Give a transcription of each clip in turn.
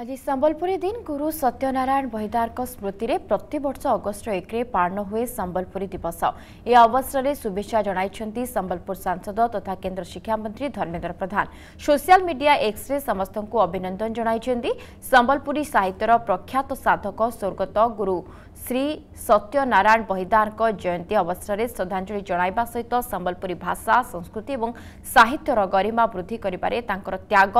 ଆଜି ସମ୍ବଲପୁରୀ ଦିନ ଗୁରୁ ସତ୍ୟନାରାୟଣ ବହିଦାରଙ୍କ ସ୍ମୃତିରେ ପ୍ରତିବର୍ଷ ଅଗଷ୍ଟ ଏକରେ ପାଳନ ହୁଏ ସମ୍ବଲପୁରୀ ଦିବସ ଏ ଅବସରରେ ଶୁଭେଚ୍ଛା ଜଣାଇଛନ୍ତି ସମ୍ବଲପୁର ସାଂସଦ ତଥା କେନ୍ଦ୍ର ଶିକ୍ଷାମନ୍ତ୍ରୀ ଧର୍ମେନ୍ଦ୍ର ପ୍ରଧାନ ସୋସିଆଲ ମିଡିଆ ଏକ୍ସରେ ସମସ୍ତଙ୍କୁ ଅଭିନନ୍ଦନ ଜଣାଇଛନ୍ତି ସମ୍ବଲପୁରୀ ସାହିତ୍ୟର ପ୍ରଖ୍ୟାତ ସାଧକ ସ୍ୱର୍ଗତ ଗୁରୁ ଶ୍ରୀ ସତ୍ୟନାରାୟଣ ବହିଦାରଙ୍କ ଜୟନ୍ତୀ ଅବସରରେ ଶ୍ରଦ୍ଧାଞ୍ଜଳି ଜଣାଇବା ସହିତ ସମ୍ବଲପୁରୀ ଭାଷା ସଂସ୍କୃତି ଏବଂ ସାହିତ୍ୟର ଗରିମା ବୃଦ୍ଧି କରିବାରେ ତାଙ୍କର ତ୍ୟାଗ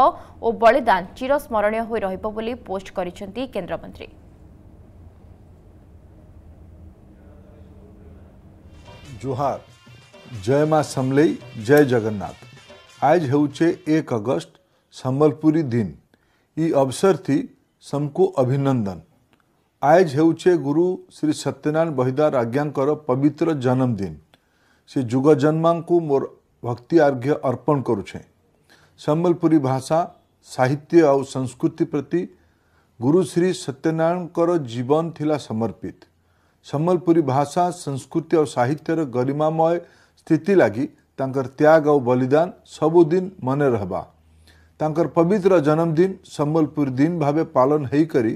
ଓ ବଳିଦାନ ଚିରସ୍ମରଣୀୟ ହୋଇ ରହିବ ହେବ ବୋଲି ପୋଷ୍ଟ କରିଛନ୍ତି କେନ୍ଦ୍ରମନ୍ତ୍ରୀ ଜୁହାର ଜୟ ମା ସମଲେଇ ଜୟ ଜଗନ୍ନାଥ આજ હેવું છે એક ઓગસ્ટ સંબલપુરી દિન એ અવસરથી સમકુ અભિનંદન આજ હેવું છે ગુરુ શ્રી સત્યનારાયણ બહિદાર આજ્ઞાંકર પવિત્ર જન્મદિન શ્રી જુગજન્માંકુ મોર ભક્તિ આર્ઘ્ય અર્પણ કરું છે સંબલપુરી ભાષા ସାହିତ୍ୟ ଆଉ ସଂସ୍କୃତି ପ୍ରତି ଗୁରୁ ଶ୍ରୀ ସତ୍ୟନାରାୟଣଙ୍କର ଜୀବନ ଥିଲା ସମର୍ପିତ ସମ୍ବଲପୁରୀ ଭାଷା ସଂସ୍କୃତି ଆଉ ସାହିତ୍ୟର ଗରିମାମୟ ସ୍ଥିତି ଲାଗି ତାଙ୍କର ତ୍ୟାଗ ଆଉ ବଳିଦାନ ସବୁଦିନ ମନେ ରହିବା ତାଙ୍କର ପବିତ୍ର ଜନ୍ମଦିନ ସମ୍ବଲପୁରୀ ଦିନ ଭାବେ ପାଳନ ହେଇକରି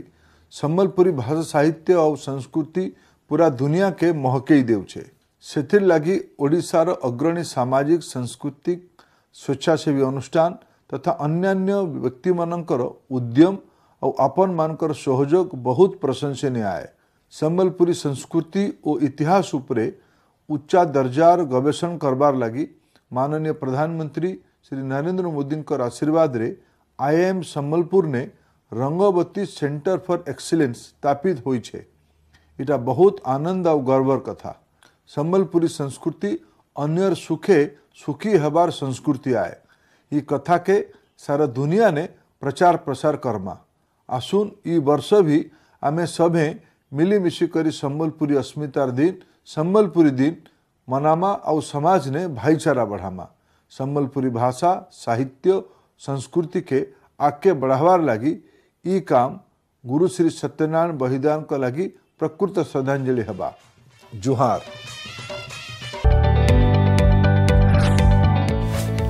ସମ୍ବଲପୁରୀ ଭାଷା ସାହିତ୍ୟ ଆଉ ସଂସ୍କୃତି ପୁରା ଦୁନିଆକେ ମହକେଇ ଦେଉଛେ ସେଥିର୍ଲାଗି ଓଡ଼ିଶାର ଅଗ୍ରଣୀ ସାମାଜିକ ସାଂସ୍କୃତିକ ସ୍ୱେଚ୍ଛାସେବୀ ଅନୁଷ୍ଠାନ तथा अन्यान्य व्यक्तिमानଙ୍କର ଉଦ୍ୟମ ଆଉ ଆପଣମାନଙ୍କର ସହଯୋଗ ବହୁତ ପ୍ରଶଂସନୀୟ ଆଏ ସମ୍ବଲପୁରୀ ସଂସ୍କୃତି ଓ ଇତିହାସ ଉପରେ ଉଚ୍ଚା ଦର୍ଜାର ଗବେଷଣ କରବାର୍ ଲାଗି ମାନନୀୟ ପ୍ରଧାନମନ୍ତ୍ରୀ ଶ୍ରୀ ନରେନ୍ଦ୍ର ମୋଦିଙ୍କର ଆଶୀର୍ବାଦରେ ଆଇଆଇଏମ୍ ସମ୍ବଲପୁରନେ ରଙ୍ଗବତୀ ସେଣ୍ଟର ଫର୍ ଏକ୍ସିଲେନ୍ସ ସ୍ଥାପିତ ହୋଇଛେ ଏଇଟା ବହୁତ ଆନନ୍ଦ ଆଉ ଗର୍ବର କଥା ସମ୍ବଲପୁରୀ ସଂସ୍କୃତି ଅନ୍ୟର ସୁଖେ ସୁଖୀ ହେବାର ସଂସ୍କୃତି ଆଏ ये कथा के सारा दुनिया ने प्रचार प्रसार करमा आसुन ये वर्ष भी आम सभे मिलीमिशी कर संबलपुरी अस्मितार दिन संबलपुरी दिन मनामा और समाज ने भाईचारा बढ़ामा संबलपुरी भाषा साहित्य संस्कृति के आगे बढ़ावार लगी ई काम गुरु श्री सत्यनारायण बहिदान लगी प्रकृत श्रद्धांजलि जुहार